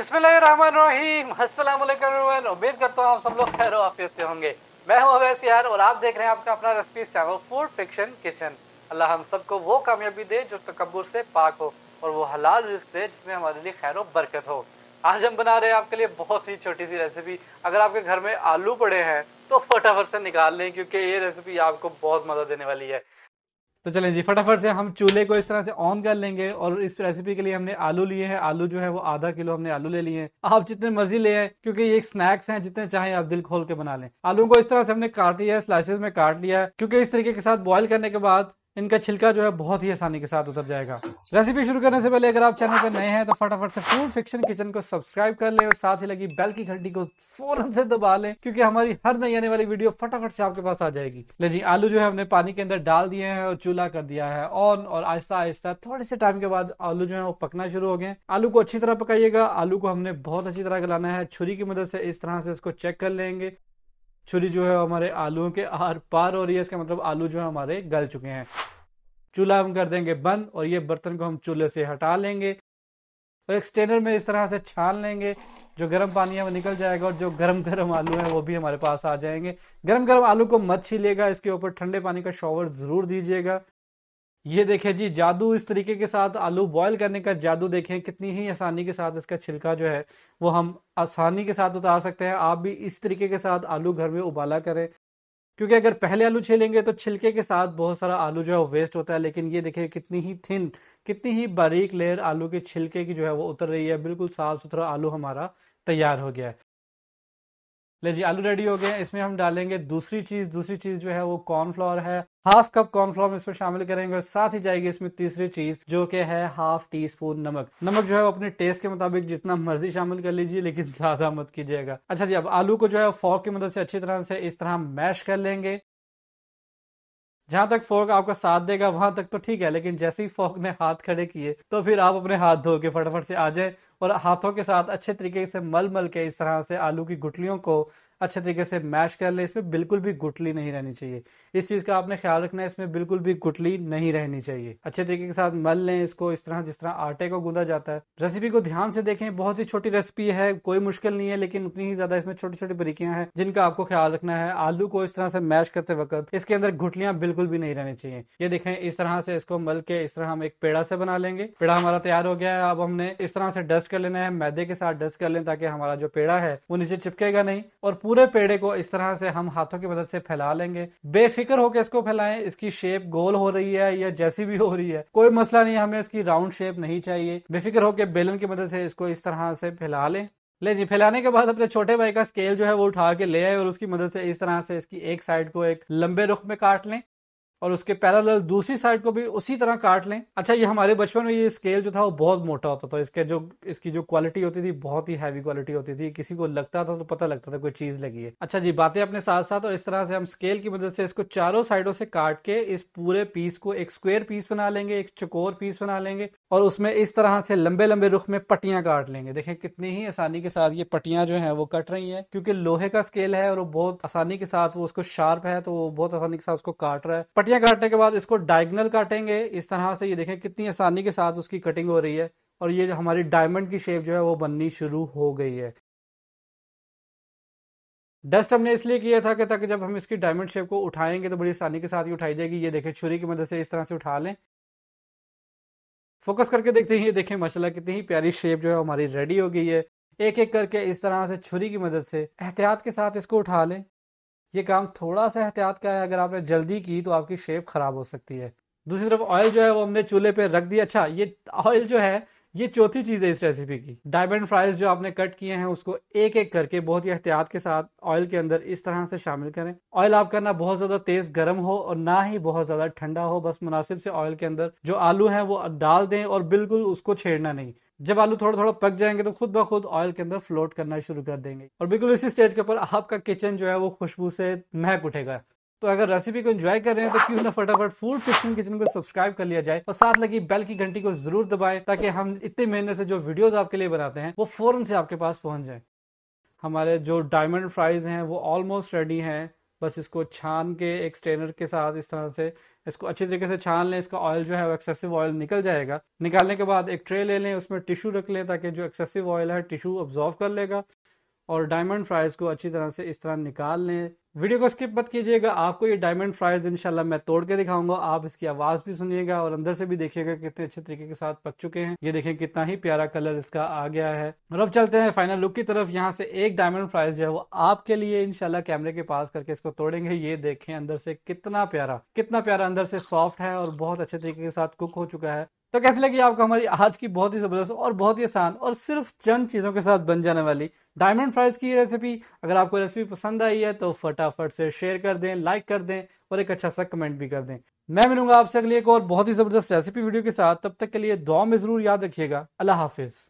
बिस्मिल्लाहिर्रहमानिर्रहीम उम्मीद करता हूँ सब लोग खैर से होंगे मैं हूँ अवैस यार और आप देख रहे हैं आपका अपना recipe channel food fiction kitchen Allah हम सबको वो कामयाबी दे जो तकबर से पाक हो और वो हलाल रिस्क दे जिसमें हमारे लिए खैर बरकत हो आज हम बना रहे हैं आपके लिए बहुत ही छोटी सी रेसिपी अगर आपके घर में आलू पड़े हैं तो फटाफट से निकाल लें क्योंकि ये रेसिपी आपको बहुत मज़ा देने वाली है तो चलें जी फटाफट से हम चूल्हे को इस तरह से ऑन कर लेंगे और इस रेसिपी के लिए हमने आलू लिए हैं आलू जो है वो आधा किलो हमने आलू ले लिए हैं आप जितने मर्जी ले हैं क्योंकि ये स्नैक्स हैं जितने चाहे आप दिल खोल के बना लें आलू को इस तरह से हमने काट लिया है स्लाइसेस में काट लिया है क्योंकि इस तरीके के साथ बॉइल करने के बाद इनका छिलका जो है बहुत ही आसानी के साथ उतर जाएगा रेसिपी शुरू करने से पहले अगर आप चैनल पर नए हैं तो फटाफट से फूड फिक्शन किचन को सब्सक्राइब कर लें और साथ ही लगी बेल की घंटी को फौरन से दबा लें क्योंकि हमारी हर नई आने वाली वीडियो फटाफट से आपके पास आ जाएगी ले जी आलू जो है हमने पानी के अंदर डाल दिए हैं और चूल्हा कर दिया है ऑन और आहिस्ता आहिस्ता थोड़े से टाइम के बाद आलू जो है वो पकना शुरू हो गए आलू को अच्छी तरह पकाइएगा आलू को हमने बहुत अच्छी तरह गलाना है छुरी की मदद से इस तरह से इसको चेक कर लेंगे छुरी जो है हमारे आलूओं के आर पार हो रही है इसका मतलब आलू जो है हमारे गल चुके हैं चूल्हा हम कर देंगे बंद और ये बर्तन को हम चूल्हे से हटा लेंगे और एक स्टेनर में इस तरह से छान लेंगे जो गर्म पानी है वो निकल जाएगा और जो गर्म गर्म आलू है वो भी हमारे पास आ जाएंगे गर्म गर्म आलू को मत छीलिएगा इसके ऊपर ठंडे पानी का शॉवर जरूर दीजिएगा ये देखें जी जादू इस तरीके के साथ आलू बॉईल करने का जादू देखें कितनी ही आसानी के साथ इसका छिलका जो है वो हम आसानी के साथ उतार सकते हैं आप भी इस तरीके के साथ आलू घर में उबाला करें क्योंकि अगर पहले आलू छीलेंगे तो छिलके के साथ बहुत सारा आलू जो है वो वेस्ट होता है लेकिन ये देखें कितनी ही थिन कितनी ही बारीक लेयर आलू के छिलके की जो है वो उतर रही है बिल्कुल साफ सुथरा आलू हमारा तैयार हो गया है ले जी आलू रेडी हो गए इसमें हम डालेंगे दूसरी चीज दूसरी चीज जो है वो कॉर्नफ्लोर है हाफ कप कॉर्नफ्लोर इसमें शामिल करेंगे और साथ ही जाएगी इसमें तीसरी चीज जो कि है हाफ टी स्पून नमक नमक जो है वो अपने टेस्ट के मुताबिक जितना मर्जी शामिल कर लीजिए लेकिन ज्यादा मत कीजिएगा अच्छा जी अब आलू को जो है फॉर्क की मदद से अच्छी तरह से इस तरह मैश कर लेंगे जहां तक फोर्क आपका साथ देगा वहां तक तो ठीक है लेकिन जैसे ही फोक ने हाथ खड़े किए तो फिर आप अपने हाथ धो के फटाफट से आ जाए और हाथों के साथ अच्छे तरीके से मल मल के इस तरह से आलू की गुटलियों को अच्छे तरीके से मैश कर लें इसमें बिल्कुल भी गुटली नहीं रहनी चाहिए इस चीज़ का आपने ख्याल रखना है इसमें बिल्कुल भी गुटली नहीं रहनी चाहिए अच्छे तरीके के साथ मल लें इसको इस तरह जिस तरह आटे को गूंदा जाता है रेसिपी को ध्यान से देखें बहुत ही छोटी रेसिपी है कोई मुश्किल नहीं है लेकिन उतनी ही ज्यादा इसमें छोटी छोटी बरीकियां हैं जिनका आपको ख्याल रखना है आलू को इस तरह से मैश करते वक्त इसके अंदर गुटलियां बिल्कुल भी नहीं रहनी चाहिए ये देखें इस तरह से इसको मल के इस तरह हम एक पेड़ा से बना लेंगे पेड़ा हमारा तैयार हो गया है अब हमने इस तरह से डस्ट कर लेना है मैदे के साथ डस्ट कर लें ताकि हमारा जो पेड़ा है वो नीचे चिपकेगा नहीं और पूरे पेड़े को इस तरह से हम हाथों की मदद से फैला लेंगे बेफिक्र होकर इसको फैलाएं इसकी शेप गोल हो रही है या जैसी भी हो रही है कोई मसला नहीं हमें इसकी राउंड शेप नहीं चाहिए बेफिक्र होकर बेलन की मदद से इसको इस तरह से फैला लें ले जी फैलाने के बाद अपने छोटे भाई का स्केल जो है वो उठा के ले आए और उसकी मदद से इस तरह से इसकी एक साइड को एक लंबे रुख में काट लें और उसके पैरेलल दूसरी साइड को भी उसी तरह काट लें अच्छा ये हमारे बचपन में ये स्केल जो था वो बहुत मोटा होता था इसके जो इसकी जो क्वालिटी होती थी बहुत ही हैवी क्वालिटी होती थी किसी को लगता था तो पता लगता था कोई चीज लगी है अच्छा जी बातें अपने साथ साथ और इस तरह से हम स्केल की मदद से इसको चारों साइडों से काट के इस पूरे पीस को एक स्क्वेयर पीस बना लेंगे एक चकोर पीस बना लेंगे और उसमें इस तरह से लंबे लंबे रुख में पट्टियां काट लेंगे देखें कितनी ही आसानी के साथ ये पट्टियां जो है वो कट रही है क्योंकि लोहे का स्केल है और वो बहुत आसानी के साथ वो उसको शार्प है तो वो बहुत आसानी के साथ उसको काट रहा है पट्टियां काटने के बाद इसको डायगनल काटेंगे इस तरह से ये देखें कितनी आसानी के साथ उसकी कटिंग हो रही है और ये हमारी डायमंड की शेप जो है वो बननी शुरू हो गई है डस्ट हमने इसलिए किया था कि ताकि जब हम इसकी डायमंड शेप को उठाएंगे तो बड़ी आसानी के साथ ही उठाई जाएगी ये देखें छुरी की मदद से इस तरह से उठा लें फोकस करके देखते हैं ये देखें माशाल्लाह कितनी ही प्यारी शेप जो है हमारी रेडी हो गई है एक एक करके इस तरह से छुरी की मदद से एहतियात के साथ इसको उठा लें ये काम थोड़ा सा एहतियात का है अगर आपने जल्दी की तो आपकी शेप खराब हो सकती है दूसरी तरफ ऑयल जो है वो हमने चूल्हे पे रख दिया अच्छा ये ऑयल जो है ये चौथी चीज है इस रेसिपी की डायमंड फ्राइज जो आपने कट किए हैं उसको एक एक करके बहुत ही एहतियात के साथ ऑयल के अंदर इस तरह से शामिल करें ऑयल आपका ना बहुत ज्यादा तेज गर्म हो और ना ही बहुत ज्यादा ठंडा हो बस मुनासिब से ऑयल के अंदर जो आलू है वो डाल दें और बिल्कुल उसको छेड़ना नहीं जब आलू थोड़ा थोड़ा पक जाएंगे तो खुद ब खुद ऑयल के अंदर फ्लोट करना शुरू कर देंगे और बिल्कुल इसी स्टेज के ऊपर आपका किचन जो है वो खुशबू से महक उठेगा तो अगर रेसिपी को एंजॉय कर रहे हैं तो क्यों ना फटाफट फूड फिक्शन किचन को सब्सक्राइब कर लिया जाए और साथ लगी बेल की घंटी को जरूर दबाएं ताकि हम इतने महीने से जो वीडियोस आपके लिए बनाते हैं वो फौरन से आपके पास पहुंच जाए हमारे जो डायमंड फ्राइज हैं वो ऑलमोस्ट रेडी हैं बस इसको छान के एक स्ट्रेनर के साथ इस तरह से इसको अच्छी तरीके से छान लें इसका ऑयल जो है वो एक्सेसिव ऑयल निकल जाएगा निकालने के बाद एक ट्रे ले लें उसमें टिश्यू रख लें ताकि जो एक्सेसिव ऑयल है टिश्यू ऑब्जॉर्व कर लेगा और डायमंड फ्राइज को अच्छी तरह से इस तरह निकाल लें वीडियो को स्किप मत कीजिएगा आपको ये डायमंड फ्राइज इनशाला मैं तोड़ के दिखाऊंगा आप इसकी आवाज भी सुनिएगा और अंदर से भी देखिएगा कितने अच्छे तरीके के साथ पक चुके हैं ये देखें कितना ही प्यारा कलर इसका आ गया है और अब चलते हैं फाइनल लुक की तरफ यहाँ से एक डायमंड फ्राइज जो है वो आपके लिए इनशाला कैमरे के पास करके इसको तोड़ेंगे ये देखें अंदर से कितना प्यारा कितना प्यारा अंदर से सॉफ्ट है और बहुत अच्छे तरीके के साथ कुक हो चुका है तो कैसे लगी आपको हमारी आज की बहुत ही ज़बरदस्त और बहुत ही आसान और सिर्फ चंद चीज़ों के साथ बन जाने वाली डायमंड फ्राइज की रेसिपी अगर आपको रेसिपी पसंद आई है तो फटाफट से शेयर कर दें लाइक कर दें और एक अच्छा सा कमेंट भी कर दें मैं मिलूंगा आपसे अगले एक और बहुत ही ज़बरदस्त रेसिपी वीडियो के साथ तब तक के लिए दुआ में ज़रूर याद रखिएगा अल्लाह हाफिज़